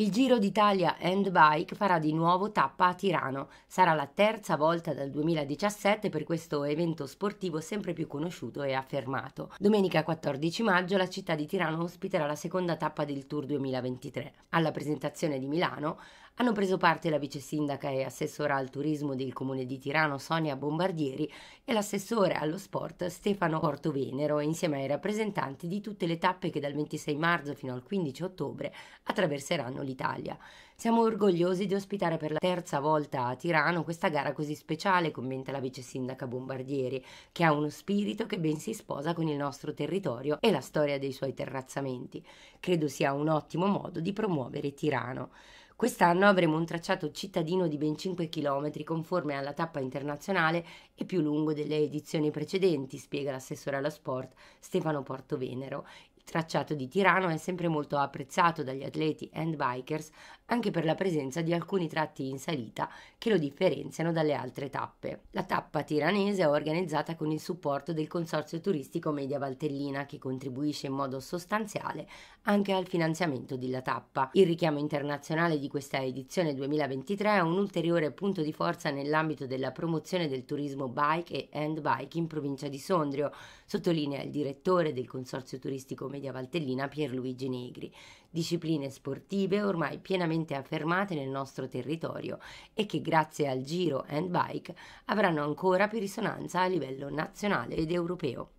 Il Giro d'Italia Bike farà di nuovo tappa a Tirano. Sarà la terza volta dal 2017 per questo evento sportivo sempre più conosciuto e affermato. Domenica 14 maggio la città di Tirano ospiterà la seconda tappa del Tour 2023. Alla presentazione di Milano hanno preso parte la vice sindaca e assessora al turismo del comune di Tirano Sonia Bombardieri e l'assessore allo sport Stefano Portovenero insieme ai rappresentanti di tutte le tappe che dal 26 marzo fino al 15 ottobre attraverseranno l'Italia. Siamo orgogliosi di ospitare per la terza volta a Tirano questa gara così speciale, commenta la vice sindaca Bombardieri, che ha uno spirito che ben si sposa con il nostro territorio e la storia dei suoi terrazzamenti. Credo sia un ottimo modo di promuovere Tirano. Quest'anno avremo un tracciato cittadino di ben 5 km conforme alla tappa internazionale e più lungo delle edizioni precedenti, spiega l'assessore allo sport Stefano Portovenero tracciato di Tirano è sempre molto apprezzato dagli atleti and bikers anche per la presenza di alcuni tratti in salita che lo differenziano dalle altre tappe. La tappa tiranese è organizzata con il supporto del Consorzio Turistico Media Valtellina che contribuisce in modo sostanziale anche al finanziamento della tappa. Il richiamo internazionale di questa edizione 2023 è un ulteriore punto di forza nell'ambito della promozione del turismo bike e handbike in provincia di Sondrio, sottolinea il direttore del Consorzio Turistico Media Valtellina Pierluigi Negri, discipline sportive ormai pienamente affermate nel nostro territorio e che grazie al Giro and Bike avranno ancora più risonanza a livello nazionale ed europeo.